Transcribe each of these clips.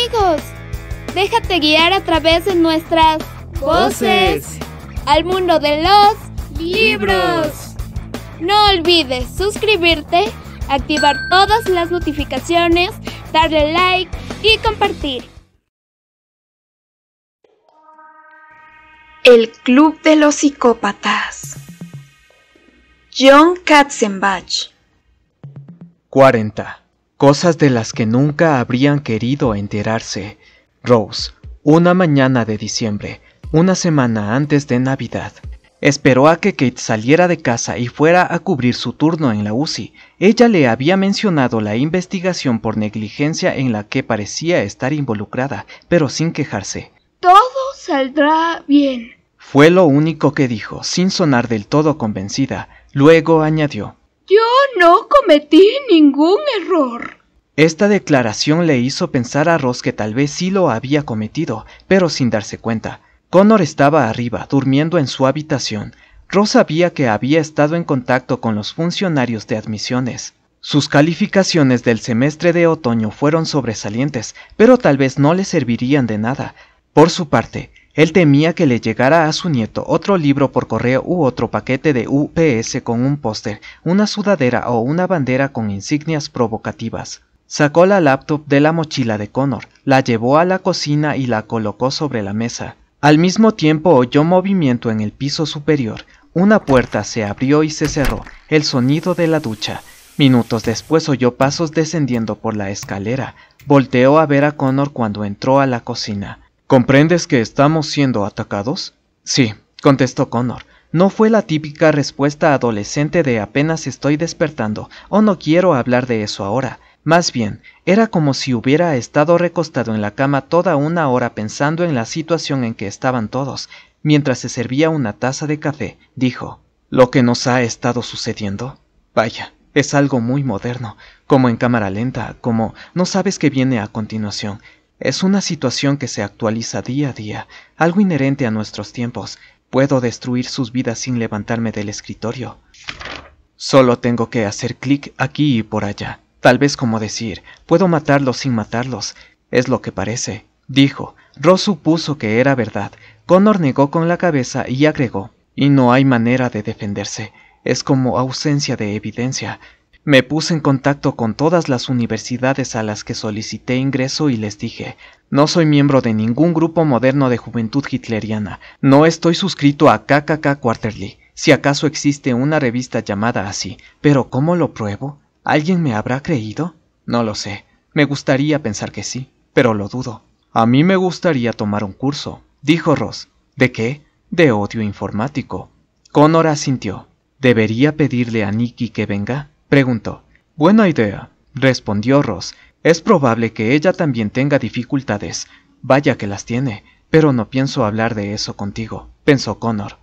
amigos. Déjate guiar a través de nuestras voces al mundo de los libros. No olvides suscribirte, activar todas las notificaciones, darle like y compartir. El Club de los Psicópatas. John Katzenbach. 40 cosas de las que nunca habrían querido enterarse. Rose, una mañana de diciembre, una semana antes de Navidad. Esperó a que Kate saliera de casa y fuera a cubrir su turno en la UCI. Ella le había mencionado la investigación por negligencia en la que parecía estar involucrada, pero sin quejarse. Todo saldrá bien. Fue lo único que dijo, sin sonar del todo convencida. Luego añadió yo no cometí ningún error. Esta declaración le hizo pensar a Ross que tal vez sí lo había cometido, pero sin darse cuenta. Connor estaba arriba, durmiendo en su habitación. Ross sabía que había estado en contacto con los funcionarios de admisiones. Sus calificaciones del semestre de otoño fueron sobresalientes, pero tal vez no le servirían de nada. Por su parte, él temía que le llegara a su nieto otro libro por correo u otro paquete de UPS con un póster, una sudadera o una bandera con insignias provocativas. Sacó la laptop de la mochila de Connor, la llevó a la cocina y la colocó sobre la mesa. Al mismo tiempo oyó movimiento en el piso superior. Una puerta se abrió y se cerró, el sonido de la ducha. Minutos después oyó pasos descendiendo por la escalera. Volteó a ver a Connor cuando entró a la cocina. ¿Comprendes que estamos siendo atacados? Sí, contestó Connor. No fue la típica respuesta adolescente de apenas estoy despertando o no quiero hablar de eso ahora. Más bien, era como si hubiera estado recostado en la cama toda una hora pensando en la situación en que estaban todos, mientras se servía una taza de café, dijo. Lo que nos ha estado sucediendo. Vaya, es algo muy moderno, como en cámara lenta, como no sabes qué viene a continuación, es una situación que se actualiza día a día, algo inherente a nuestros tiempos. Puedo destruir sus vidas sin levantarme del escritorio. Solo tengo que hacer clic aquí y por allá. Tal vez como decir, puedo matarlos sin matarlos. Es lo que parece. Dijo. Ross supuso que era verdad. Connor negó con la cabeza y agregó, y no hay manera de defenderse. Es como ausencia de evidencia. Me puse en contacto con todas las universidades a las que solicité ingreso y les dije, no soy miembro de ningún grupo moderno de juventud hitleriana, no estoy suscrito a KKK Quarterly, si acaso existe una revista llamada así, pero ¿cómo lo pruebo? ¿Alguien me habrá creído? No lo sé, me gustaría pensar que sí, pero lo dudo. A mí me gustaría tomar un curso, dijo Ross. ¿De qué? De odio informático. Connor asintió. ¿Debería pedirle a Nicky que venga? Preguntó. Buena idea, respondió Ross. Es probable que ella también tenga dificultades. Vaya que las tiene, pero no pienso hablar de eso contigo, pensó Connor.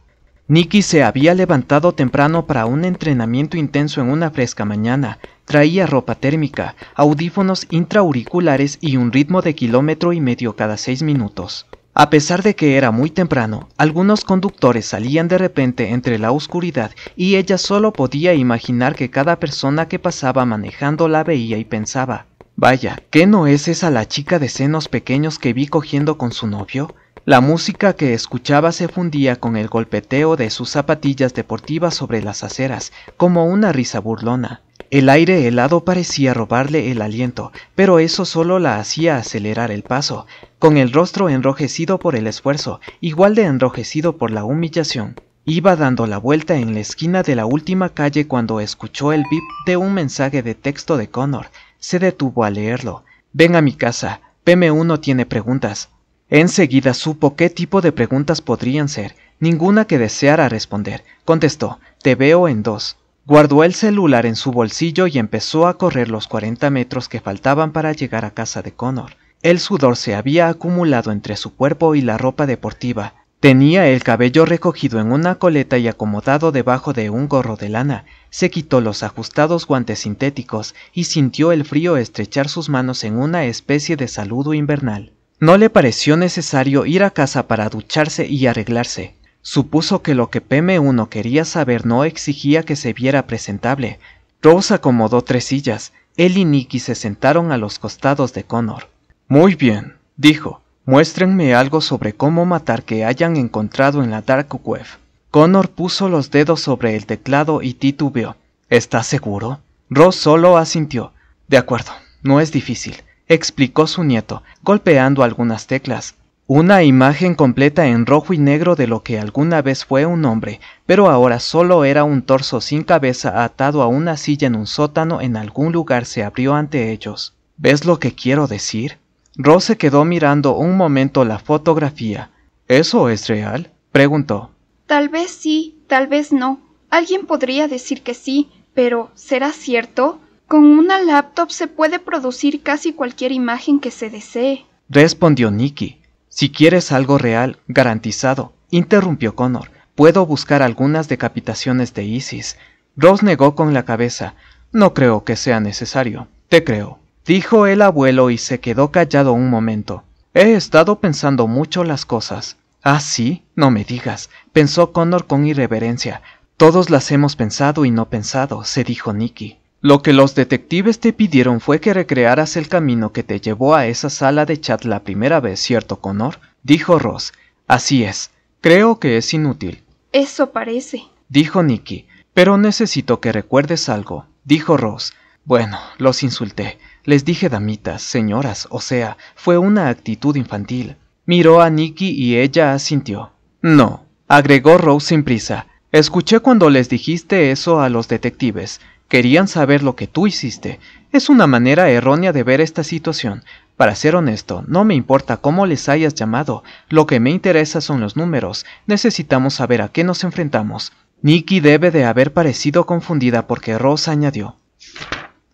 Nicky se había levantado temprano para un entrenamiento intenso en una fresca mañana. Traía ropa térmica, audífonos intraauriculares y un ritmo de kilómetro y medio cada seis minutos. A pesar de que era muy temprano, algunos conductores salían de repente entre la oscuridad y ella solo podía imaginar que cada persona que pasaba manejando la veía y pensaba, vaya, ¿qué no es esa la chica de senos pequeños que vi cogiendo con su novio? La música que escuchaba se fundía con el golpeteo de sus zapatillas deportivas sobre las aceras, como una risa burlona. El aire helado parecía robarle el aliento, pero eso solo la hacía acelerar el paso, con el rostro enrojecido por el esfuerzo, igual de enrojecido por la humillación. Iba dando la vuelta en la esquina de la última calle cuando escuchó el bip de un mensaje de texto de Connor. Se detuvo a leerlo. Ven a mi casa. PM1 tiene preguntas. Enseguida supo qué tipo de preguntas podrían ser. Ninguna que deseara responder. Contestó, te veo en dos. Guardó el celular en su bolsillo y empezó a correr los 40 metros que faltaban para llegar a casa de Connor. El sudor se había acumulado entre su cuerpo y la ropa deportiva. Tenía el cabello recogido en una coleta y acomodado debajo de un gorro de lana. Se quitó los ajustados guantes sintéticos y sintió el frío estrechar sus manos en una especie de saludo invernal. No le pareció necesario ir a casa para ducharse y arreglarse. Supuso que lo que PM1 quería saber no exigía que se viera presentable. Rose acomodó tres sillas. Él y Nicky se sentaron a los costados de Connor. Muy bien, dijo, muéstrenme algo sobre cómo matar que hayan encontrado en la Dark Web. Connor puso los dedos sobre el teclado y titubeó. ¿Estás seguro? Ross solo asintió. De acuerdo, no es difícil, explicó su nieto, golpeando algunas teclas. Una imagen completa en rojo y negro de lo que alguna vez fue un hombre, pero ahora solo era un torso sin cabeza atado a una silla en un sótano en algún lugar se abrió ante ellos. ¿Ves lo que quiero decir? Rose se quedó mirando un momento la fotografía. ¿Eso es real? preguntó. Tal vez sí, tal vez no. Alguien podría decir que sí, pero ¿será cierto? Con una laptop se puede producir casi cualquier imagen que se desee. Respondió Nicky. Si quieres algo real, garantizado, interrumpió Connor. Puedo buscar algunas decapitaciones de ISIS. Rose negó con la cabeza. No creo que sea necesario. Te creo dijo el abuelo y se quedó callado un momento. He estado pensando mucho las cosas. Ah, sí, no me digas, pensó Connor con irreverencia. Todos las hemos pensado y no pensado, se dijo Nicky. Lo que los detectives te pidieron fue que recrearas el camino que te llevó a esa sala de chat la primera vez, ¿cierto, Connor? dijo Ross. Así es. Creo que es inútil. Eso parece, dijo Nicky. Pero necesito que recuerdes algo, dijo Ross. Bueno, los insulté. Les dije damitas, señoras, o sea, fue una actitud infantil. Miró a Nicky y ella asintió. No, agregó Rose sin prisa. Escuché cuando les dijiste eso a los detectives. Querían saber lo que tú hiciste. Es una manera errónea de ver esta situación. Para ser honesto, no me importa cómo les hayas llamado. Lo que me interesa son los números. Necesitamos saber a qué nos enfrentamos. Nikki debe de haber parecido confundida porque Rose añadió.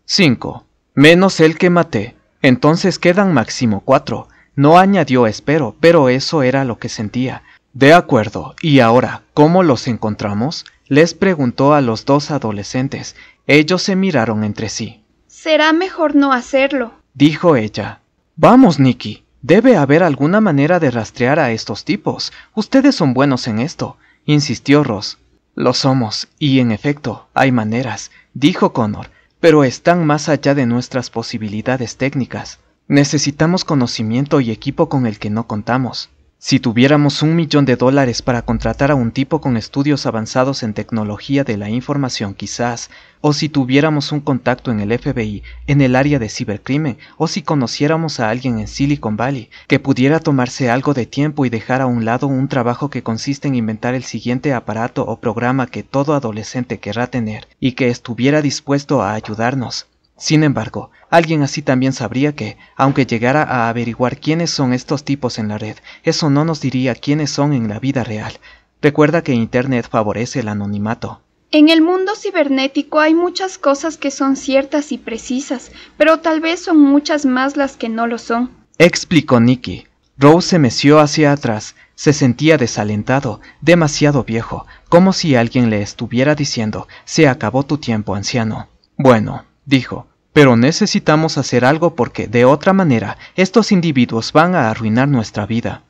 5 menos el que maté. Entonces quedan máximo cuatro. No añadió espero, pero eso era lo que sentía. De acuerdo, y ahora, ¿cómo los encontramos? les preguntó a los dos adolescentes. Ellos se miraron entre sí. Será mejor no hacerlo, dijo ella. Vamos, Nicky. Debe haber alguna manera de rastrear a estos tipos. Ustedes son buenos en esto, insistió Ross. Lo somos, y en efecto, hay maneras, dijo Connor, pero están más allá de nuestras posibilidades técnicas. Necesitamos conocimiento y equipo con el que no contamos. Si tuviéramos un millón de dólares para contratar a un tipo con estudios avanzados en tecnología de la información quizás, o si tuviéramos un contacto en el FBI en el área de cibercrimen, o si conociéramos a alguien en Silicon Valley que pudiera tomarse algo de tiempo y dejar a un lado un trabajo que consiste en inventar el siguiente aparato o programa que todo adolescente querrá tener y que estuviera dispuesto a ayudarnos, sin embargo, alguien así también sabría que, aunque llegara a averiguar quiénes son estos tipos en la red, eso no nos diría quiénes son en la vida real. Recuerda que Internet favorece el anonimato. En el mundo cibernético hay muchas cosas que son ciertas y precisas, pero tal vez son muchas más las que no lo son. Explicó Nicky. Rose se meció hacia atrás, se sentía desalentado, demasiado viejo, como si alguien le estuviera diciendo, se acabó tu tiempo, anciano. Bueno, dijo, pero necesitamos hacer algo porque, de otra manera, estos individuos van a arruinar nuestra vida.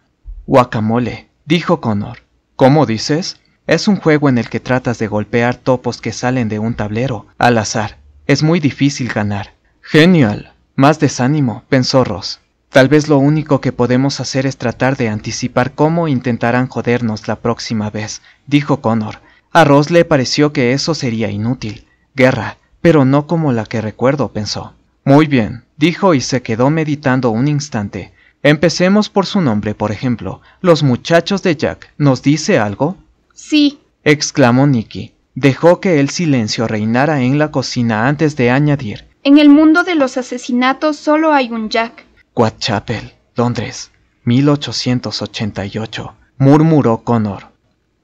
Guacamole, dijo Connor. ¿Cómo dices? Es un juego en el que tratas de golpear topos que salen de un tablero, al azar. Es muy difícil ganar. Genial. Más desánimo, pensó Ross. Tal vez lo único que podemos hacer es tratar de anticipar cómo intentarán jodernos la próxima vez, dijo Connor. A Ross le pareció que eso sería inútil. Guerra, pero no como la que recuerdo, pensó. Muy bien, dijo y se quedó meditando un instante. Empecemos por su nombre, por ejemplo. ¿Los muchachos de Jack nos dice algo? Sí, exclamó Nicky. Dejó que el silencio reinara en la cocina antes de añadir. En el mundo de los asesinatos solo hay un Jack. Quatchapel, Londres, 1888, murmuró Connor.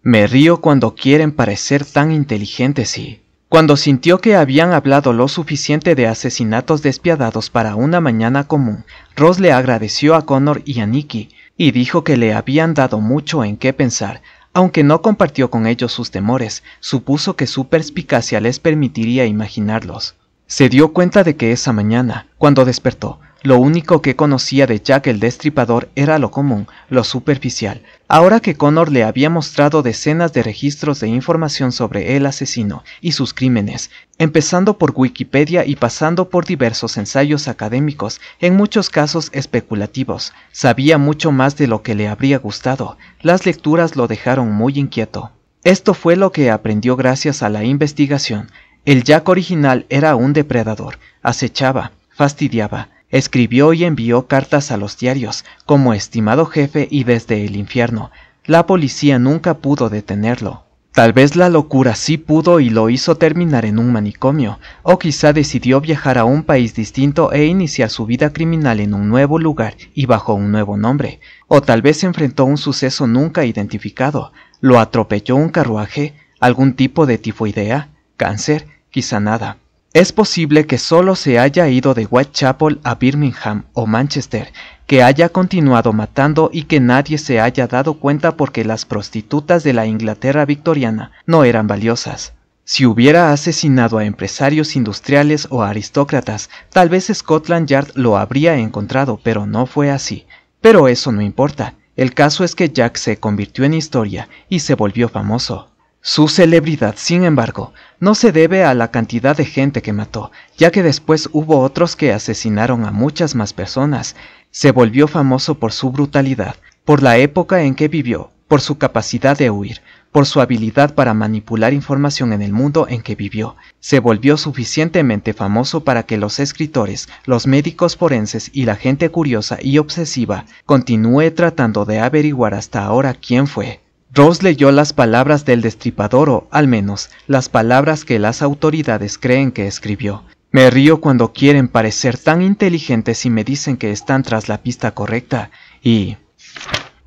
Me río cuando quieren parecer tan inteligentes y cuando sintió que habían hablado lo suficiente de asesinatos despiadados para una mañana común, Ross le agradeció a Connor y a Nicky, y dijo que le habían dado mucho en qué pensar. Aunque no compartió con ellos sus temores, supuso que su perspicacia les permitiría imaginarlos. Se dio cuenta de que esa mañana, cuando despertó, lo único que conocía de Jack el Destripador era lo común, lo superficial. Ahora que Connor le había mostrado decenas de registros de información sobre el asesino y sus crímenes, empezando por Wikipedia y pasando por diversos ensayos académicos, en muchos casos especulativos, sabía mucho más de lo que le habría gustado. Las lecturas lo dejaron muy inquieto. Esto fue lo que aprendió gracias a la investigación, el Jack original era un depredador, acechaba, fastidiaba, escribió y envió cartas a los diarios como estimado jefe y desde el infierno. La policía nunca pudo detenerlo. Tal vez la locura sí pudo y lo hizo terminar en un manicomio, o quizá decidió viajar a un país distinto e iniciar su vida criminal en un nuevo lugar y bajo un nuevo nombre, o tal vez enfrentó un suceso nunca identificado, lo atropelló un carruaje, algún tipo de tifoidea, cáncer, quizá nada. Es posible que solo se haya ido de Whitechapel a Birmingham o Manchester, que haya continuado matando y que nadie se haya dado cuenta porque las prostitutas de la Inglaterra victoriana no eran valiosas. Si hubiera asesinado a empresarios industriales o aristócratas, tal vez Scotland Yard lo habría encontrado, pero no fue así. Pero eso no importa. El caso es que Jack se convirtió en historia y se volvió famoso. Su celebridad, sin embargo, no se debe a la cantidad de gente que mató, ya que después hubo otros que asesinaron a muchas más personas. Se volvió famoso por su brutalidad, por la época en que vivió, por su capacidad de huir, por su habilidad para manipular información en el mundo en que vivió. Se volvió suficientemente famoso para que los escritores, los médicos forenses y la gente curiosa y obsesiva continúe tratando de averiguar hasta ahora quién fue. Ross leyó las palabras del destripador o, al menos, las palabras que las autoridades creen que escribió. Me río cuando quieren parecer tan inteligentes y me dicen que están tras la pista correcta y...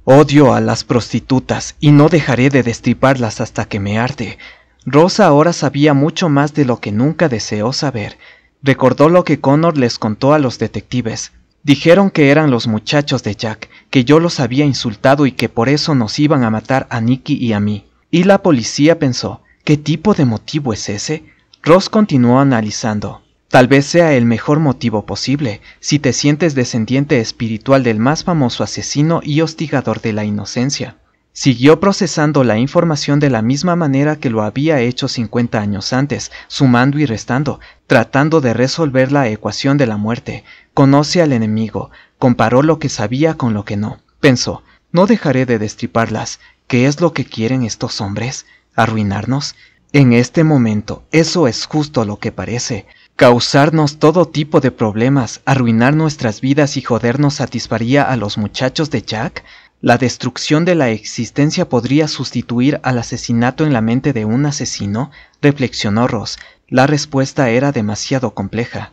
Odio a las prostitutas y no dejaré de destriparlas hasta que me arde». Rosa ahora sabía mucho más de lo que nunca deseó saber. Recordó lo que Connor les contó a los detectives, Dijeron que eran los muchachos de Jack, que yo los había insultado y que por eso nos iban a matar a Nicky y a mí. Y la policía pensó, ¿qué tipo de motivo es ese? Ross continuó analizando. Tal vez sea el mejor motivo posible si te sientes descendiente espiritual del más famoso asesino y hostigador de la inocencia. Siguió procesando la información de la misma manera que lo había hecho 50 años antes, sumando y restando, tratando de resolver la ecuación de la muerte, Conoce al enemigo, comparó lo que sabía con lo que no. Pensó, no dejaré de destriparlas. ¿Qué es lo que quieren estos hombres? ¿Arruinarnos? En este momento, eso es justo lo que parece. Causarnos todo tipo de problemas, arruinar nuestras vidas y jodernos satisfaría a los muchachos de Jack. La destrucción de la existencia podría sustituir al asesinato en la mente de un asesino, reflexionó Ross. La respuesta era demasiado compleja.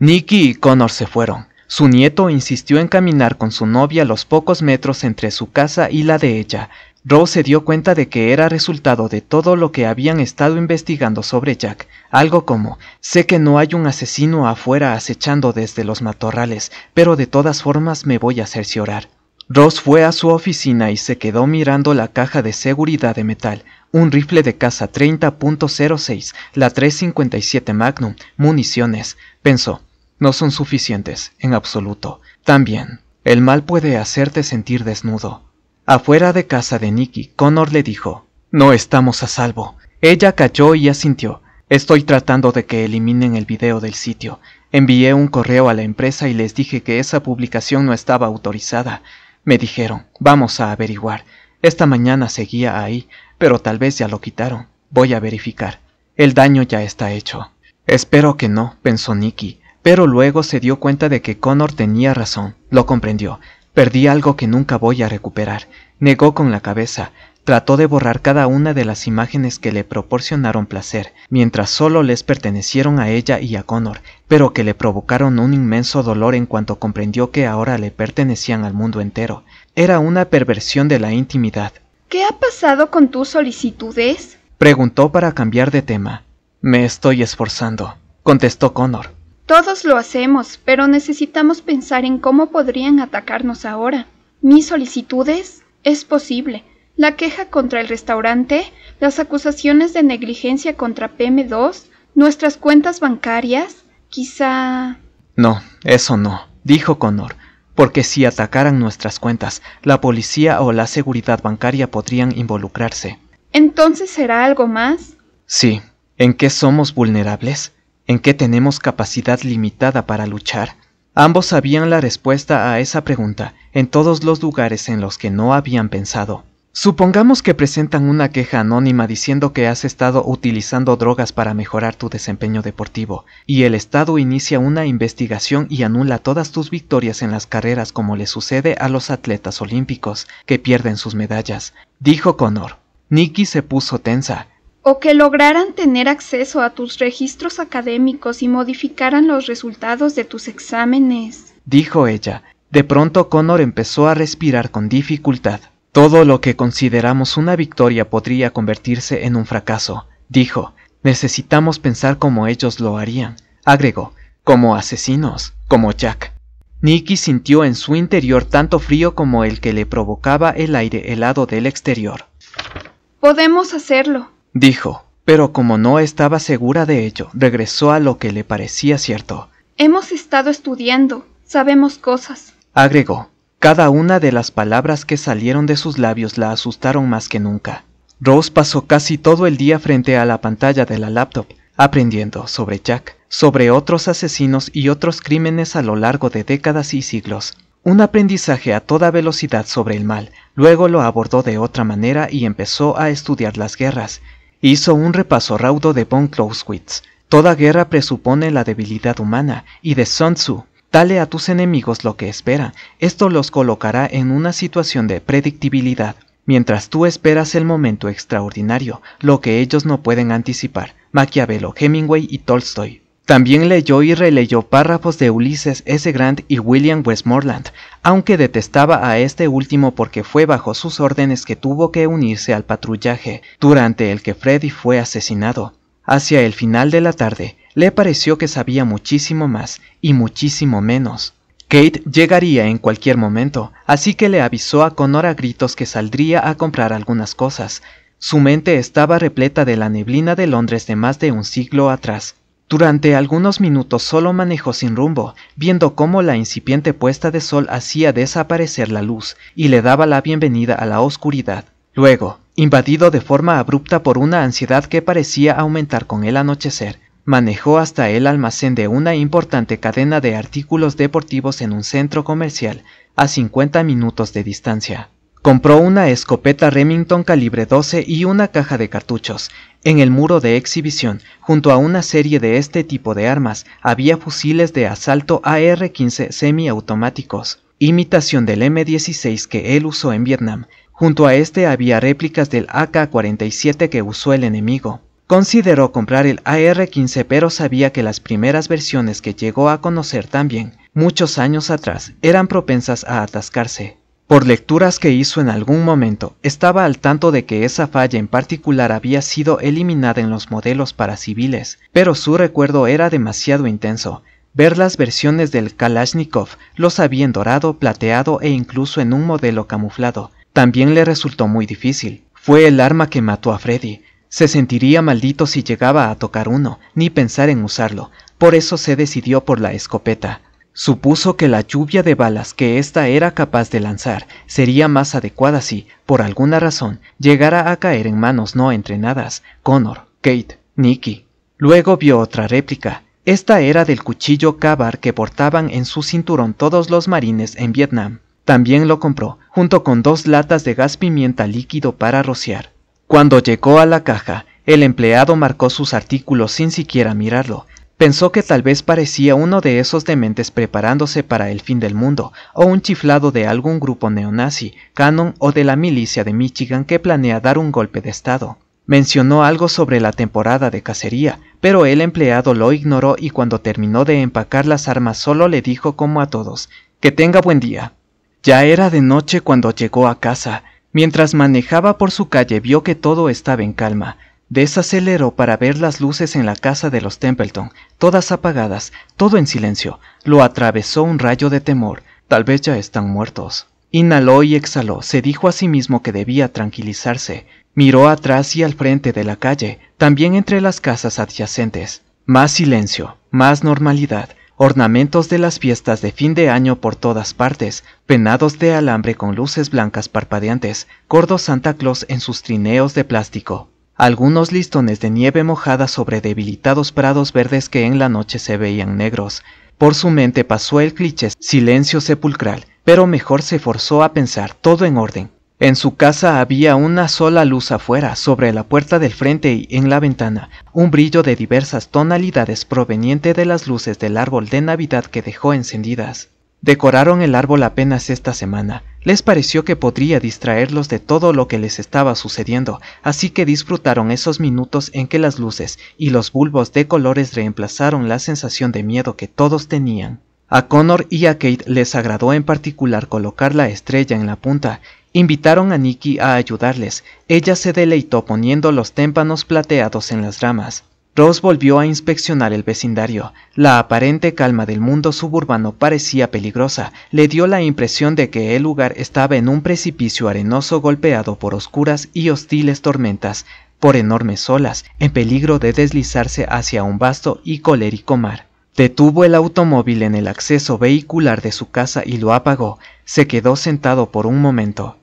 Nicky y Connor se fueron. Su nieto insistió en caminar con su novia los pocos metros entre su casa y la de ella. Rose se dio cuenta de que era resultado de todo lo que habían estado investigando sobre Jack, algo como sé que no hay un asesino afuera acechando desde los matorrales, pero de todas formas me voy a cerciorar. Rose fue a su oficina y se quedó mirando la caja de seguridad de metal, un rifle de caza 30.06, la 357 Magnum, municiones, pensó no son suficientes, en absoluto. También, el mal puede hacerte sentir desnudo. Afuera de casa de Nicky, Connor le dijo, No estamos a salvo. Ella cayó y asintió. Estoy tratando de que eliminen el video del sitio. Envié un correo a la empresa y les dije que esa publicación no estaba autorizada. Me dijeron, vamos a averiguar. Esta mañana seguía ahí, pero tal vez ya lo quitaron. Voy a verificar. El daño ya está hecho. Espero que no, pensó Nicky, pero luego se dio cuenta de que Connor tenía razón, lo comprendió. Perdí algo que nunca voy a recuperar. Negó con la cabeza, Trató de borrar cada una de las imágenes que le proporcionaron placer, mientras solo les pertenecieron a ella y a Connor, pero que le provocaron un inmenso dolor en cuanto comprendió que ahora le pertenecían al mundo entero. Era una perversión de la intimidad. ¿Qué ha pasado con tus solicitudes? preguntó para cambiar de tema. Me estoy esforzando, contestó Connor. Todos lo hacemos, pero necesitamos pensar en cómo podrían atacarnos ahora. ¿Mis solicitudes? Es posible. La queja contra el restaurante, las acusaciones de negligencia contra PM2, nuestras cuentas bancarias, quizá... No, eso no, dijo Connor, porque si atacaran nuestras cuentas, la policía o la seguridad bancaria podrían involucrarse. ¿Entonces será algo más? Sí. ¿En qué somos vulnerables? en qué tenemos capacidad limitada para luchar. Ambos sabían la respuesta a esa pregunta en todos los lugares en los que no habían pensado. Supongamos que presentan una queja anónima diciendo que has estado utilizando drogas para mejorar tu desempeño deportivo, y el Estado inicia una investigación y anula todas tus victorias en las carreras como le sucede a los atletas olímpicos, que pierden sus medallas, dijo Connor. Nikki se puso tensa, o que lograran tener acceso a tus registros académicos y modificaran los resultados de tus exámenes. Dijo ella. De pronto Connor empezó a respirar con dificultad. Todo lo que consideramos una victoria podría convertirse en un fracaso, dijo. Necesitamos pensar como ellos lo harían, agregó, como asesinos, como Jack. Nikki sintió en su interior tanto frío como el que le provocaba el aire helado del exterior. Podemos hacerlo, dijo, pero como no estaba segura de ello, regresó a lo que le parecía cierto. Hemos estado estudiando, sabemos cosas. Agregó. Cada una de las palabras que salieron de sus labios la asustaron más que nunca. Rose pasó casi todo el día frente a la pantalla de la laptop, aprendiendo sobre Jack, sobre otros asesinos y otros crímenes a lo largo de décadas y siglos. Un aprendizaje a toda velocidad sobre el mal, luego lo abordó de otra manera y empezó a estudiar las guerras, hizo un repaso raudo de von Clausewitz. Toda guerra presupone la debilidad humana, y de Sun Tzu, Dale a tus enemigos lo que espera. Esto los colocará en una situación de predictibilidad. Mientras tú esperas el momento extraordinario, lo que ellos no pueden anticipar. Maquiavelo, Hemingway y Tolstoy. También leyó y releyó párrafos de Ulysses S. Grant y William Westmoreland, aunque detestaba a este último porque fue bajo sus órdenes que tuvo que unirse al patrullaje, durante el que Freddy fue asesinado. Hacia el final de la tarde, le pareció que sabía muchísimo más y muchísimo menos. Kate llegaría en cualquier momento, así que le avisó a Connor a gritos que saldría a comprar algunas cosas. Su mente estaba repleta de la neblina de Londres de más de un siglo atrás, durante algunos minutos solo manejó sin rumbo, viendo cómo la incipiente puesta de sol hacía desaparecer la luz y le daba la bienvenida a la oscuridad. Luego, invadido de forma abrupta por una ansiedad que parecía aumentar con el anochecer, manejó hasta el almacén de una importante cadena de artículos deportivos en un centro comercial a 50 minutos de distancia. Compró una escopeta Remington calibre 12 y una caja de cartuchos, en el muro de exhibición, junto a una serie de este tipo de armas, había fusiles de asalto AR-15 semiautomáticos, imitación del M16 que él usó en Vietnam. Junto a este había réplicas del AK-47 que usó el enemigo. Consideró comprar el AR-15 pero sabía que las primeras versiones que llegó a conocer también, muchos años atrás, eran propensas a atascarse. Por lecturas que hizo en algún momento, estaba al tanto de que esa falla en particular había sido eliminada en los modelos para civiles, pero su recuerdo era demasiado intenso. Ver las versiones del Kalashnikov los había en dorado, plateado e incluso en un modelo camuflado. También le resultó muy difícil. Fue el arma que mató a Freddy. Se sentiría maldito si llegaba a tocar uno, ni pensar en usarlo. Por eso se decidió por la escopeta. Supuso que la lluvia de balas que ésta era capaz de lanzar sería más adecuada si, por alguna razón, llegara a caer en manos no entrenadas, Connor, Kate, Nicky. Luego vio otra réplica. Esta era del cuchillo Kabar que portaban en su cinturón todos los marines en Vietnam. También lo compró, junto con dos latas de gas pimienta líquido para rociar. Cuando llegó a la caja, el empleado marcó sus artículos sin siquiera mirarlo, Pensó que tal vez parecía uno de esos dementes preparándose para el fin del mundo, o un chiflado de algún grupo neonazi, canon o de la milicia de Michigan que planea dar un golpe de estado. Mencionó algo sobre la temporada de cacería, pero el empleado lo ignoró y cuando terminó de empacar las armas solo le dijo como a todos, que tenga buen día. Ya era de noche cuando llegó a casa. Mientras manejaba por su calle vio que todo estaba en calma. Desaceleró para ver las luces en la casa de los Templeton, todas apagadas, todo en silencio. Lo atravesó un rayo de temor. Tal vez ya están muertos. Inhaló y exhaló, se dijo a sí mismo que debía tranquilizarse. Miró atrás y al frente de la calle, también entre las casas adyacentes. Más silencio, más normalidad, ornamentos de las fiestas de fin de año por todas partes, penados de alambre con luces blancas parpadeantes, gordo Santa Claus en sus trineos de plástico algunos listones de nieve mojada sobre debilitados prados verdes que en la noche se veían negros. Por su mente pasó el cliché silencio sepulcral, pero mejor se forzó a pensar todo en orden. En su casa había una sola luz afuera, sobre la puerta del frente y en la ventana, un brillo de diversas tonalidades proveniente de las luces del árbol de Navidad que dejó encendidas. Decoraron el árbol apenas esta semana. Les pareció que podría distraerlos de todo lo que les estaba sucediendo, así que disfrutaron esos minutos en que las luces y los bulbos de colores reemplazaron la sensación de miedo que todos tenían. A Connor y a Kate les agradó en particular colocar la estrella en la punta. Invitaron a Nikki a ayudarles. Ella se deleitó poniendo los témpanos plateados en las ramas. Ross volvió a inspeccionar el vecindario. La aparente calma del mundo suburbano parecía peligrosa. Le dio la impresión de que el lugar estaba en un precipicio arenoso golpeado por oscuras y hostiles tormentas, por enormes olas, en peligro de deslizarse hacia un vasto y colérico mar. Detuvo el automóvil en el acceso vehicular de su casa y lo apagó. Se quedó sentado por un momento.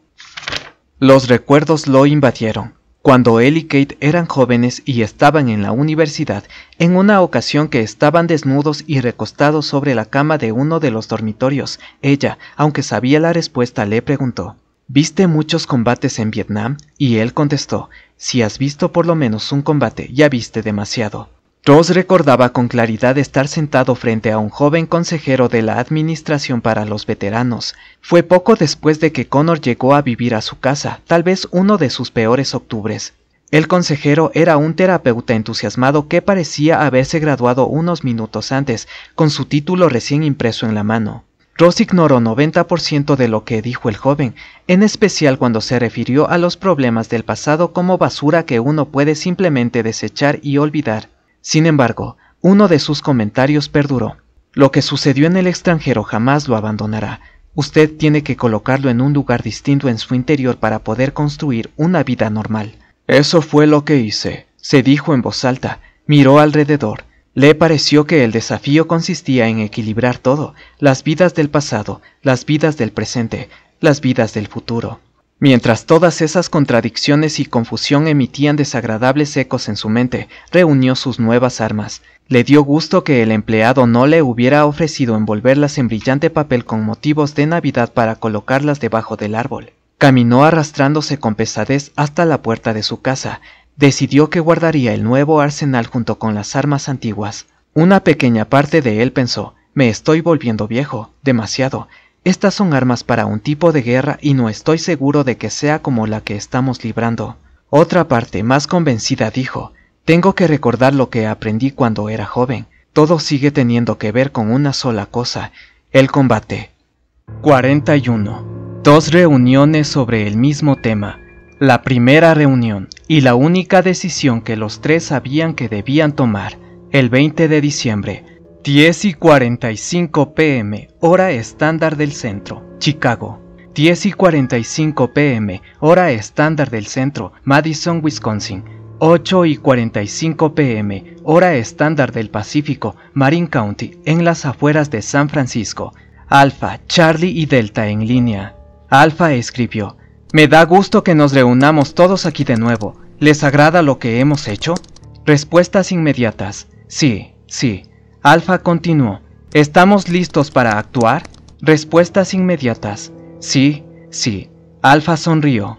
Los recuerdos lo invadieron. Cuando él y Kate eran jóvenes y estaban en la universidad, en una ocasión que estaban desnudos y recostados sobre la cama de uno de los dormitorios, ella, aunque sabía la respuesta, le preguntó, ¿Viste muchos combates en Vietnam? Y él contestó, Si has visto por lo menos un combate, ya viste demasiado. Ross recordaba con claridad estar sentado frente a un joven consejero de la Administración para los Veteranos. Fue poco después de que Connor llegó a vivir a su casa, tal vez uno de sus peores octubres. El consejero era un terapeuta entusiasmado que parecía haberse graduado unos minutos antes, con su título recién impreso en la mano. Ross ignoró 90% de lo que dijo el joven, en especial cuando se refirió a los problemas del pasado como basura que uno puede simplemente desechar y olvidar. Sin embargo, uno de sus comentarios perduró. Lo que sucedió en el extranjero jamás lo abandonará. Usted tiene que colocarlo en un lugar distinto en su interior para poder construir una vida normal. Eso fue lo que hice, se dijo en voz alta. Miró alrededor. Le pareció que el desafío consistía en equilibrar todo, las vidas del pasado, las vidas del presente, las vidas del futuro. Mientras todas esas contradicciones y confusión emitían desagradables ecos en su mente, reunió sus nuevas armas. Le dio gusto que el empleado no le hubiera ofrecido envolverlas en brillante papel con motivos de Navidad para colocarlas debajo del árbol. Caminó arrastrándose con pesadez hasta la puerta de su casa. Decidió que guardaría el nuevo arsenal junto con las armas antiguas. Una pequeña parte de él pensó, me estoy volviendo viejo, demasiado, estas son armas para un tipo de guerra y no estoy seguro de que sea como la que estamos librando. Otra parte más convencida dijo, tengo que recordar lo que aprendí cuando era joven. Todo sigue teniendo que ver con una sola cosa, el combate. 41. Dos reuniones sobre el mismo tema. La primera reunión y la única decisión que los tres sabían que debían tomar, el 20 de diciembre, 10 y 45 pm, hora estándar del centro, Chicago. 10 y 45 pm, hora estándar del centro, Madison, Wisconsin. 8 y 45 pm, hora estándar del Pacífico, Marin County, en las afueras de San Francisco. Alfa, Charlie y Delta en línea. Alfa escribió, Me da gusto que nos reunamos todos aquí de nuevo. ¿Les agrada lo que hemos hecho? Respuestas inmediatas. Sí, sí. Alfa continuó. ¿Estamos listos para actuar? Respuestas inmediatas. Sí, sí. Alfa sonrió.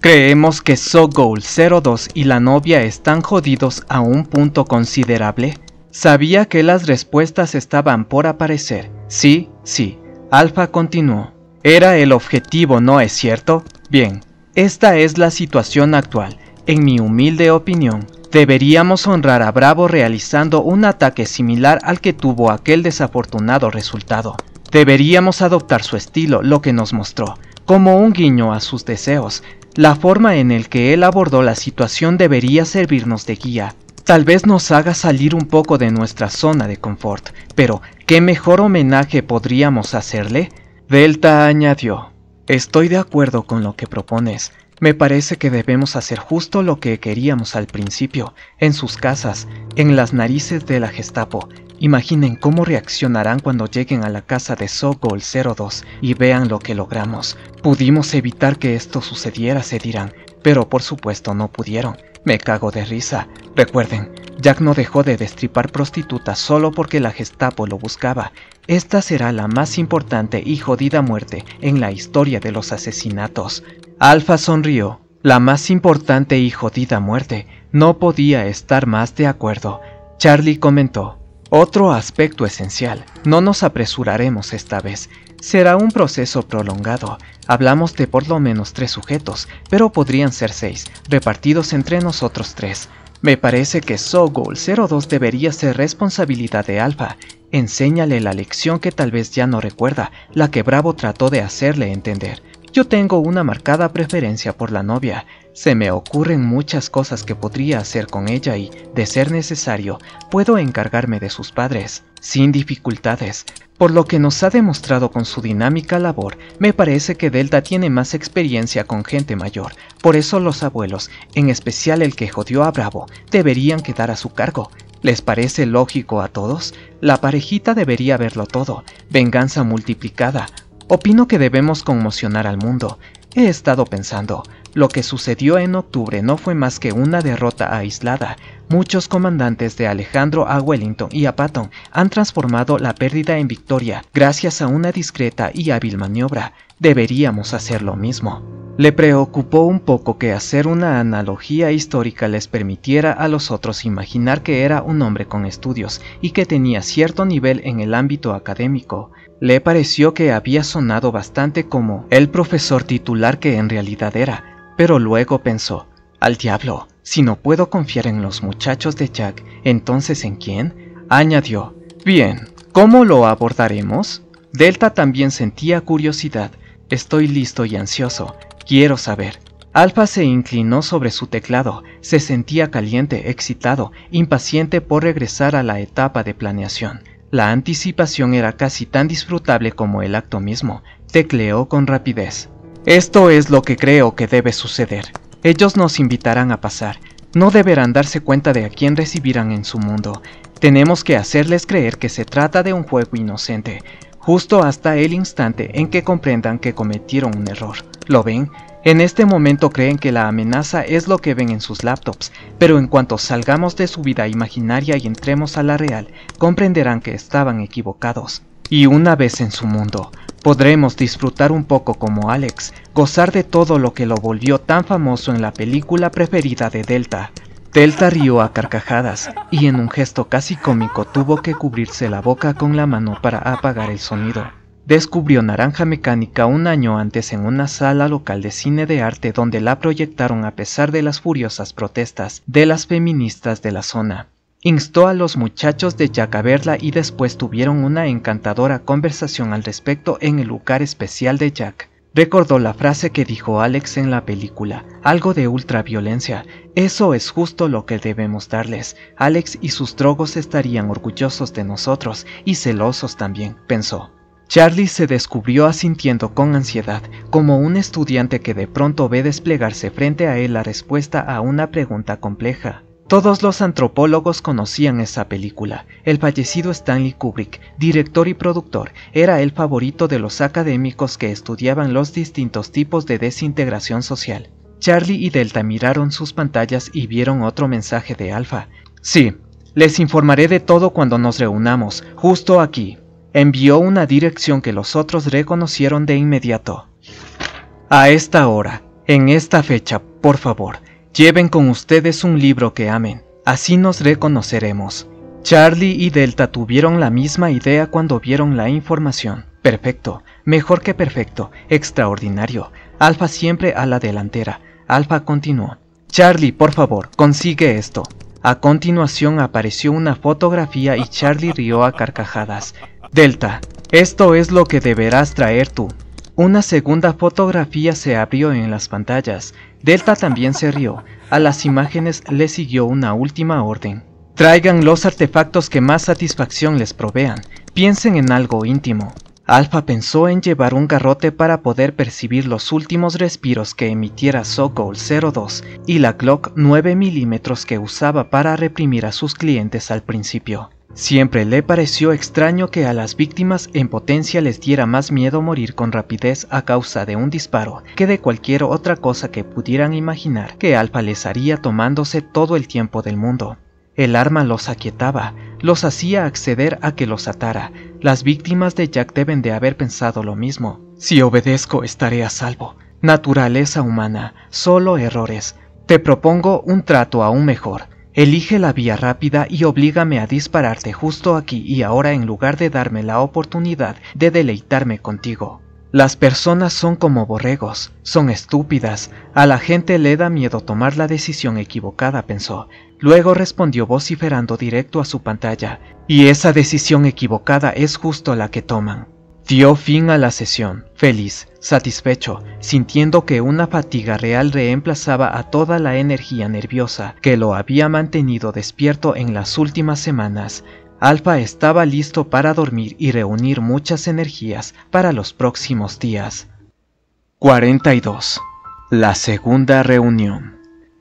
Creemos que sogol 02 y la novia están jodidos a un punto considerable. Sabía que las respuestas estaban por aparecer. Sí, sí. Alfa continuó. Era el objetivo, ¿no es cierto? Bien, esta es la situación actual, en mi humilde opinión. Deberíamos honrar a Bravo realizando un ataque similar al que tuvo aquel desafortunado resultado. Deberíamos adoptar su estilo, lo que nos mostró, como un guiño a sus deseos. La forma en el que él abordó la situación debería servirnos de guía. Tal vez nos haga salir un poco de nuestra zona de confort, pero ¿qué mejor homenaje podríamos hacerle? Delta añadió, Estoy de acuerdo con lo que propones, me parece que debemos hacer justo lo que queríamos al principio, en sus casas, en las narices de la Gestapo. Imaginen cómo reaccionarán cuando lleguen a la casa de Sogol 02 y vean lo que logramos. Pudimos evitar que esto sucediera, se dirán, pero por supuesto no pudieron. Me cago de risa. Recuerden, Jack no dejó de destripar prostitutas solo porque la Gestapo lo buscaba. Esta será la más importante y jodida muerte en la historia de los asesinatos. Alfa sonrió. La más importante y jodida muerte no podía estar más de acuerdo. Charlie comentó, otro aspecto esencial, no nos apresuraremos esta vez, será un proceso prolongado, hablamos de por lo menos tres sujetos, pero podrían ser seis, repartidos entre nosotros tres. Me parece que sogol 02 debería ser responsabilidad de Alpha. Enséñale la lección que tal vez ya no recuerda, la que Bravo trató de hacerle entender. Yo tengo una marcada preferencia por la novia. Se me ocurren muchas cosas que podría hacer con ella y, de ser necesario, puedo encargarme de sus padres, sin dificultades. Por lo que nos ha demostrado con su dinámica labor, me parece que Delta tiene más experiencia con gente mayor. Por eso los abuelos, en especial el que jodió a Bravo, deberían quedar a su cargo. ¿Les parece lógico a todos? La parejita debería verlo todo. Venganza multiplicada, Opino que debemos conmocionar al mundo. He estado pensando, lo que sucedió en octubre no fue más que una derrota aislada. Muchos comandantes de Alejandro a Wellington y a Patton han transformado la pérdida en victoria gracias a una discreta y hábil maniobra. Deberíamos hacer lo mismo. Le preocupó un poco que hacer una analogía histórica les permitiera a los otros imaginar que era un hombre con estudios y que tenía cierto nivel en el ámbito académico. Le pareció que había sonado bastante como el profesor titular que en realidad era, pero luego pensó, al diablo, si no puedo confiar en los muchachos de Jack, entonces ¿en quién? Añadió, bien, ¿cómo lo abordaremos? Delta también sentía curiosidad, estoy listo y ansioso, quiero saber. Alfa se inclinó sobre su teclado, se sentía caliente, excitado, impaciente por regresar a la etapa de planeación. La anticipación era casi tan disfrutable como el acto mismo. Tecleó con rapidez. Esto es lo que creo que debe suceder. Ellos nos invitarán a pasar. No deberán darse cuenta de a quién recibirán en su mundo. Tenemos que hacerles creer que se trata de un juego inocente, justo hasta el instante en que comprendan que cometieron un error. ¿Lo ven? En este momento creen que la amenaza es lo que ven en sus laptops, pero en cuanto salgamos de su vida imaginaria y entremos a la real, comprenderán que estaban equivocados. Y una vez en su mundo, podremos disfrutar un poco como Alex, gozar de todo lo que lo volvió tan famoso en la película preferida de Delta. Delta rió a carcajadas y en un gesto casi cómico tuvo que cubrirse la boca con la mano para apagar el sonido. Descubrió Naranja Mecánica un año antes en una sala local de cine de arte donde la proyectaron a pesar de las furiosas protestas de las feministas de la zona. Instó a los muchachos de Jack a verla y después tuvieron una encantadora conversación al respecto en el lugar especial de Jack. Recordó la frase que dijo Alex en la película, algo de ultraviolencia. Eso es justo lo que debemos darles. Alex y sus drogos estarían orgullosos de nosotros y celosos también, pensó. Charlie se descubrió asintiendo con ansiedad, como un estudiante que de pronto ve desplegarse frente a él la respuesta a una pregunta compleja. Todos los antropólogos conocían esa película. El fallecido Stanley Kubrick, director y productor, era el favorito de los académicos que estudiaban los distintos tipos de desintegración social. Charlie y Delta miraron sus pantallas y vieron otro mensaje de Alfa. Sí, les informaré de todo cuando nos reunamos, justo aquí envió una dirección que los otros reconocieron de inmediato. A esta hora, en esta fecha, por favor, lleven con ustedes un libro que amen, así nos reconoceremos. Charlie y Delta tuvieron la misma idea cuando vieron la información. Perfecto, mejor que perfecto, extraordinario. Alfa siempre a la delantera. Alfa continuó. Charlie, por favor, consigue esto. A continuación apareció una fotografía y Charlie rió a carcajadas. Delta, esto es lo que deberás traer tú. Una segunda fotografía se abrió en las pantallas. Delta también se rió. A las imágenes le siguió una última orden. Traigan los artefactos que más satisfacción les provean. Piensen en algo íntimo. Alfa pensó en llevar un garrote para poder percibir los últimos respiros que emitiera Sokol 02 y la Glock 9 mm que usaba para reprimir a sus clientes al principio. Siempre le pareció extraño que a las víctimas en potencia les diera más miedo morir con rapidez a causa de un disparo que de cualquier otra cosa que pudieran imaginar que Alfa les haría tomándose todo el tiempo del mundo. El arma los aquietaba, los hacía acceder a que los atara. Las víctimas de Jack deben de haber pensado lo mismo. Si obedezco estaré a salvo. Naturaleza humana, solo errores. Te propongo un trato aún mejor. Elige la vía rápida y oblígame a dispararte justo aquí y ahora en lugar de darme la oportunidad de deleitarme contigo. Las personas son como borregos, son estúpidas, a la gente le da miedo tomar la decisión equivocada, pensó. Luego respondió vociferando directo a su pantalla, y esa decisión equivocada es justo la que toman. Dio fin a la sesión, feliz, satisfecho, sintiendo que una fatiga real reemplazaba a toda la energía nerviosa que lo había mantenido despierto en las últimas semanas. Alfa estaba listo para dormir y reunir muchas energías para los próximos días. 42. La segunda reunión.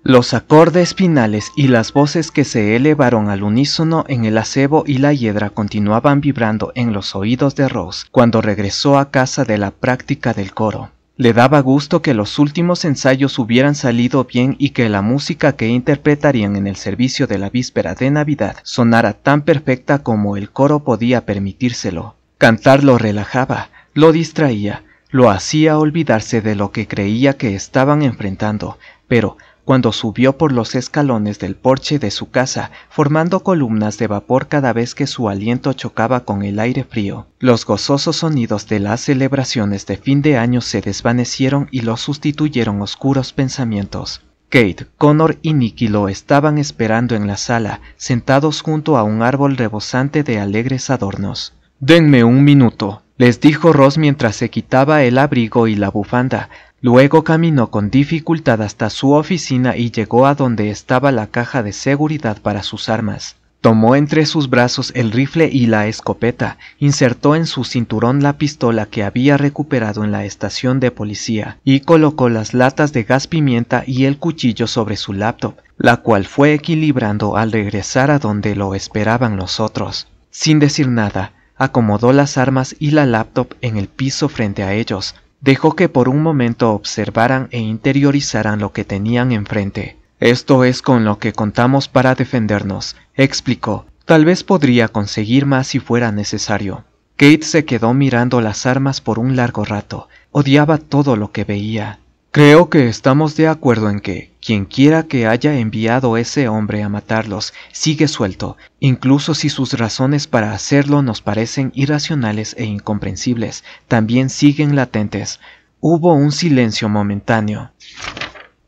Los acordes finales y las voces que se elevaron al unísono en el acebo y la hiedra continuaban vibrando en los oídos de Rose cuando regresó a casa de la práctica del coro. Le daba gusto que los últimos ensayos hubieran salido bien y que la música que interpretarían en el servicio de la víspera de Navidad sonara tan perfecta como el coro podía permitírselo. Cantar lo relajaba, lo distraía, lo hacía olvidarse de lo que creía que estaban enfrentando, pero cuando subió por los escalones del porche de su casa, formando columnas de vapor cada vez que su aliento chocaba con el aire frío. Los gozosos sonidos de las celebraciones de fin de año se desvanecieron y los sustituyeron oscuros pensamientos. Kate, Connor y Nicky lo estaban esperando en la sala, sentados junto a un árbol rebosante de alegres adornos. Denme un minuto, les dijo Ross mientras se quitaba el abrigo y la bufanda, Luego caminó con dificultad hasta su oficina y llegó a donde estaba la caja de seguridad para sus armas. Tomó entre sus brazos el rifle y la escopeta, insertó en su cinturón la pistola que había recuperado en la estación de policía y colocó las latas de gas pimienta y el cuchillo sobre su laptop, la cual fue equilibrando al regresar a donde lo esperaban los otros. Sin decir nada, acomodó las armas y la laptop en el piso frente a ellos, dejó que por un momento observaran e interiorizaran lo que tenían enfrente. Esto es con lo que contamos para defendernos, explicó. Tal vez podría conseguir más si fuera necesario. Kate se quedó mirando las armas por un largo rato. Odiaba todo lo que veía. Creo que estamos de acuerdo en que quienquiera que haya enviado ese hombre a matarlos sigue suelto, incluso si sus razones para hacerlo nos parecen irracionales e incomprensibles, también siguen latentes. Hubo un silencio momentáneo.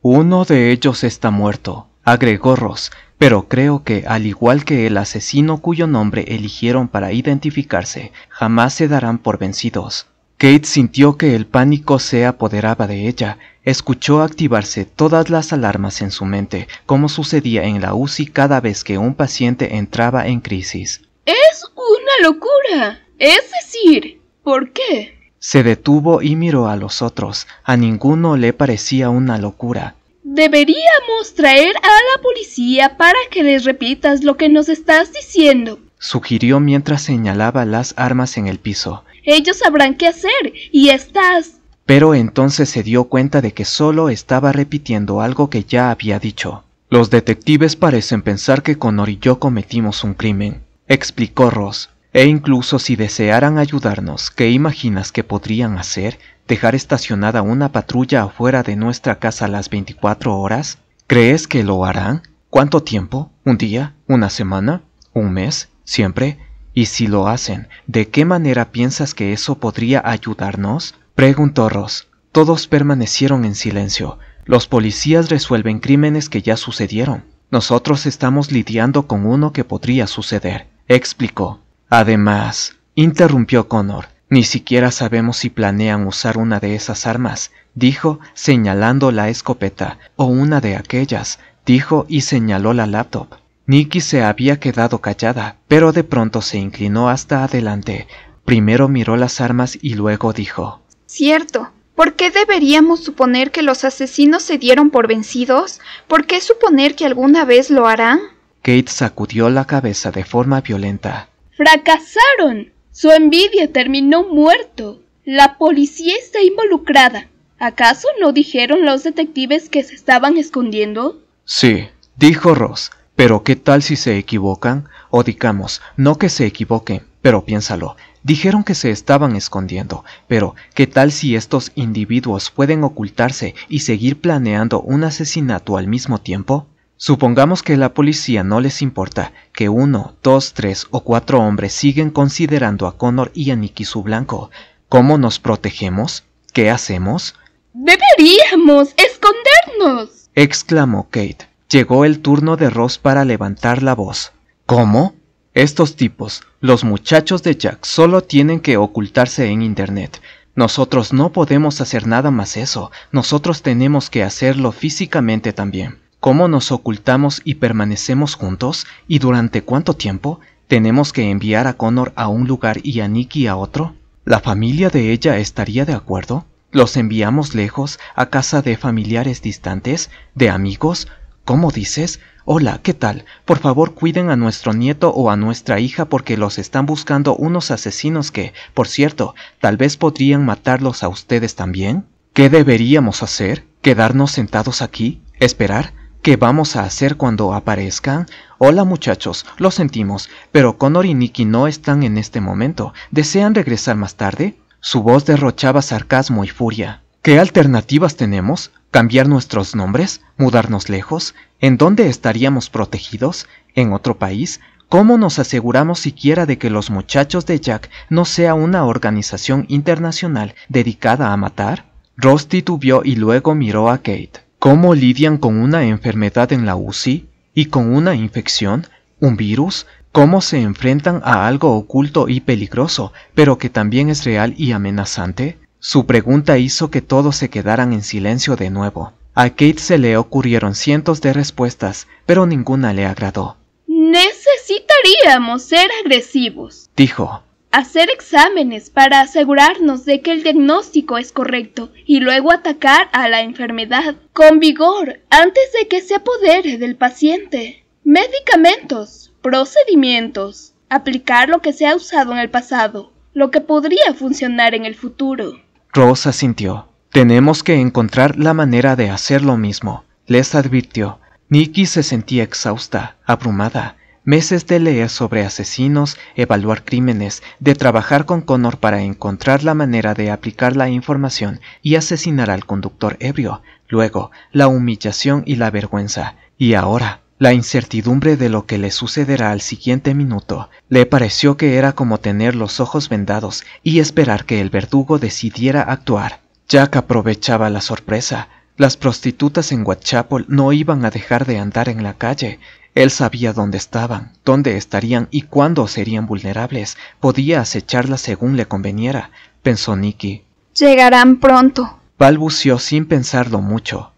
Uno de ellos está muerto, agregó Ross, pero creo que, al igual que el asesino cuyo nombre eligieron para identificarse, jamás se darán por vencidos. Kate sintió que el pánico se apoderaba de ella, Escuchó activarse todas las alarmas en su mente, como sucedía en la UCI cada vez que un paciente entraba en crisis. ¡Es una locura! Es decir, ¿por qué? Se detuvo y miró a los otros. A ninguno le parecía una locura. Deberíamos traer a la policía para que les repitas lo que nos estás diciendo, sugirió mientras señalaba las armas en el piso. Ellos sabrán qué hacer y estás pero entonces se dio cuenta de que solo estaba repitiendo algo que ya había dicho. Los detectives parecen pensar que Connor y yo cometimos un crimen, explicó Ross, e incluso si desearan ayudarnos, ¿qué imaginas que podrían hacer? ¿Dejar estacionada una patrulla afuera de nuestra casa las 24 horas? ¿Crees que lo harán? ¿Cuánto tiempo? ¿Un día? ¿Una semana? ¿Un mes? ¿Siempre? Y si lo hacen, ¿de qué manera piensas que eso podría ayudarnos? Preguntó Ross. Todos permanecieron en silencio. Los policías resuelven crímenes que ya sucedieron. Nosotros estamos lidiando con uno que podría suceder, explicó. Además, interrumpió Connor, ni siquiera sabemos si planean usar una de esas armas, dijo, señalando la escopeta, o una de aquellas, dijo y señaló la laptop. Nikki se había quedado callada, pero de pronto se inclinó hasta adelante. Primero miró las armas y luego dijo Cierto. ¿Por qué deberíamos suponer que los asesinos se dieron por vencidos? ¿Por qué suponer que alguna vez lo harán? Kate sacudió la cabeza de forma violenta. Fracasaron. Su envidia terminó muerto. La policía está involucrada. ¿Acaso no dijeron los detectives que se estaban escondiendo? Sí, dijo Ross. Pero ¿qué tal si se equivocan? O digamos, no que se equivoquen, pero piénsalo. Dijeron que se estaban escondiendo, pero ¿qué tal si estos individuos pueden ocultarse y seguir planeando un asesinato al mismo tiempo? Supongamos que la policía no les importa que uno, dos, tres o cuatro hombres siguen considerando a Connor y a Nicky su blanco. ¿Cómo nos protegemos? ¿Qué hacemos? Deberíamos escondernos, exclamó Kate. Llegó el turno de Ross para levantar la voz. ¿Cómo? Estos tipos, los muchachos de Jack, solo tienen que ocultarse en Internet. Nosotros no podemos hacer nada más eso, nosotros tenemos que hacerlo físicamente también. ¿Cómo nos ocultamos y permanecemos juntos? ¿Y durante cuánto tiempo? ¿Tenemos que enviar a Connor a un lugar y a Nicky a otro? ¿La familia de ella estaría de acuerdo? ¿Los enviamos lejos, a casa de familiares distantes, de amigos? ¿Cómo dices? Hola, ¿qué tal? Por favor cuiden a nuestro nieto o a nuestra hija porque los están buscando unos asesinos que, por cierto, tal vez podrían matarlos a ustedes también. ¿Qué deberíamos hacer? ¿Quedarnos sentados aquí? ¿Esperar? ¿Qué vamos a hacer cuando aparezcan? Hola muchachos, lo sentimos, pero Connor y Nicky no están en este momento. ¿Desean regresar más tarde? Su voz derrochaba sarcasmo y furia. ¿Qué alternativas tenemos? ¿Cambiar nuestros nombres? ¿Mudarnos lejos? ¿En dónde estaríamos protegidos? ¿En otro país? ¿Cómo nos aseguramos siquiera de que los muchachos de Jack no sea una organización internacional dedicada a matar? Ross titubió y luego miró a Kate. ¿Cómo lidian con una enfermedad en la UCI? ¿Y con una infección? ¿Un virus? ¿Cómo se enfrentan a algo oculto y peligroso, pero que también es real y amenazante? Su pregunta hizo que todos se quedaran en silencio de nuevo. A Kate se le ocurrieron cientos de respuestas, pero ninguna le agradó. Necesitaríamos ser agresivos, dijo. Hacer exámenes para asegurarnos de que el diagnóstico es correcto y luego atacar a la enfermedad con vigor antes de que se apodere del paciente. Medicamentos, procedimientos, aplicar lo que se ha usado en el pasado, lo que podría funcionar en el futuro. Rose asintió. Tenemos que encontrar la manera de hacer lo mismo, les advirtió. Nikki se sentía exhausta, abrumada. Meses de leer sobre asesinos, evaluar crímenes, de trabajar con Connor para encontrar la manera de aplicar la información y asesinar al conductor ebrio, luego la humillación y la vergüenza, y ahora la incertidumbre de lo que le sucederá al siguiente minuto le pareció que era como tener los ojos vendados y esperar que el verdugo decidiera actuar. Jack aprovechaba la sorpresa. Las prostitutas en Whitechapel no iban a dejar de andar en la calle. Él sabía dónde estaban, dónde estarían y cuándo serían vulnerables. Podía acecharlas según le conveniera, pensó Nicky. Llegarán pronto. Balbució sin pensarlo mucho.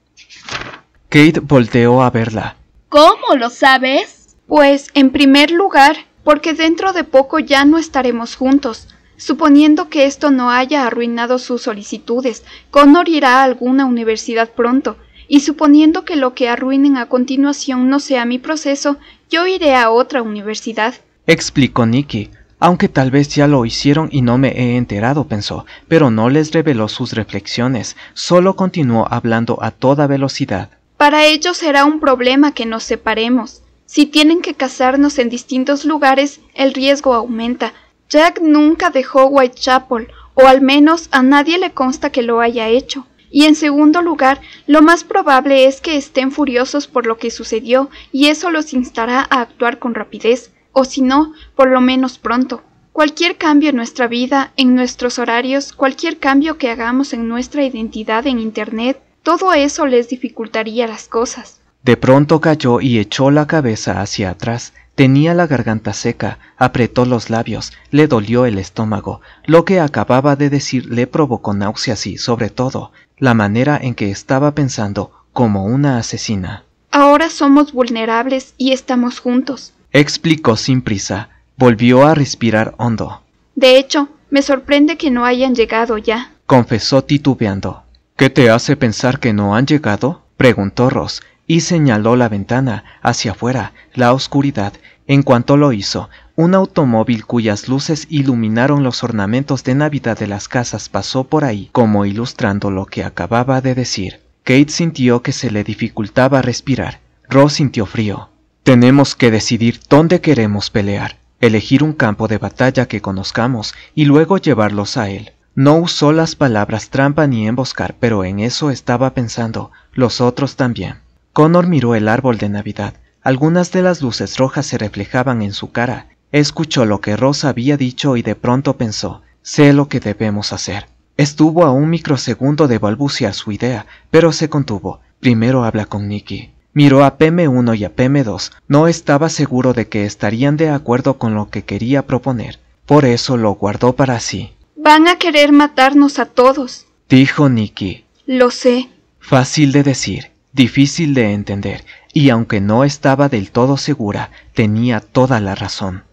Kate volteó a verla. ¿Cómo lo sabes? Pues, en primer lugar, porque dentro de poco ya no estaremos juntos. Suponiendo que esto no haya arruinado sus solicitudes, Connor irá a alguna universidad pronto, y suponiendo que lo que arruinen a continuación no sea mi proceso, yo iré a otra universidad. Explicó Nicky, aunque tal vez ya lo hicieron y no me he enterado, pensó, pero no les reveló sus reflexiones, solo continuó hablando a toda velocidad. Para ellos será un problema que nos separemos. Si tienen que casarnos en distintos lugares, el riesgo aumenta. Jack nunca dejó Whitechapel, o al menos a nadie le consta que lo haya hecho. Y en segundo lugar, lo más probable es que estén furiosos por lo que sucedió y eso los instará a actuar con rapidez, o si no, por lo menos pronto. Cualquier cambio en nuestra vida, en nuestros horarios, cualquier cambio que hagamos en nuestra identidad en Internet, todo eso les dificultaría las cosas. De pronto cayó y echó la cabeza hacia atrás. Tenía la garganta seca, apretó los labios, le dolió el estómago. Lo que acababa de decir le provocó náuseas y, sobre todo, la manera en que estaba pensando como una asesina. Ahora somos vulnerables y estamos juntos. Explicó sin prisa. Volvió a respirar hondo. De hecho, me sorprende que no hayan llegado ya. Confesó titubeando. ¿Qué te hace pensar que no han llegado? preguntó Ross, y señaló la ventana, hacia afuera, la oscuridad. En cuanto lo hizo, un automóvil cuyas luces iluminaron los ornamentos de Navidad de las casas pasó por ahí, como ilustrando lo que acababa de decir. Kate sintió que se le dificultaba respirar. Ross sintió frío. Tenemos que decidir dónde queremos pelear, elegir un campo de batalla que conozcamos y luego llevarlos a él. No usó las palabras trampa ni emboscar, pero en eso estaba pensando, los otros también. Connor miró el árbol de Navidad. Algunas de las luces rojas se reflejaban en su cara. Escuchó lo que Rosa había dicho y de pronto pensó, sé lo que debemos hacer. Estuvo a un microsegundo de balbucear su idea, pero se contuvo. Primero habla con Nicky. Miró a PM1 y a PM2. No estaba seguro de que estarían de acuerdo con lo que quería proponer. Por eso lo guardó para sí. Van a querer matarnos a todos, dijo Nicky. Lo sé. Fácil de decir, difícil de entender, y aunque no estaba del todo segura, tenía toda la razón.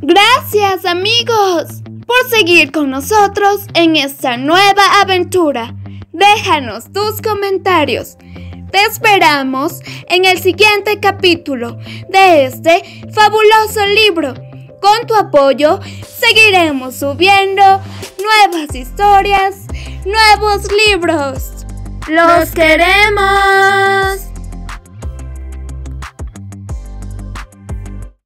Gracias amigos por seguir con nosotros en esta nueva aventura. Déjanos tus comentarios te esperamos en el siguiente capítulo de este fabuloso libro. Con tu apoyo seguiremos subiendo nuevas historias, nuevos libros. ¡Los queremos!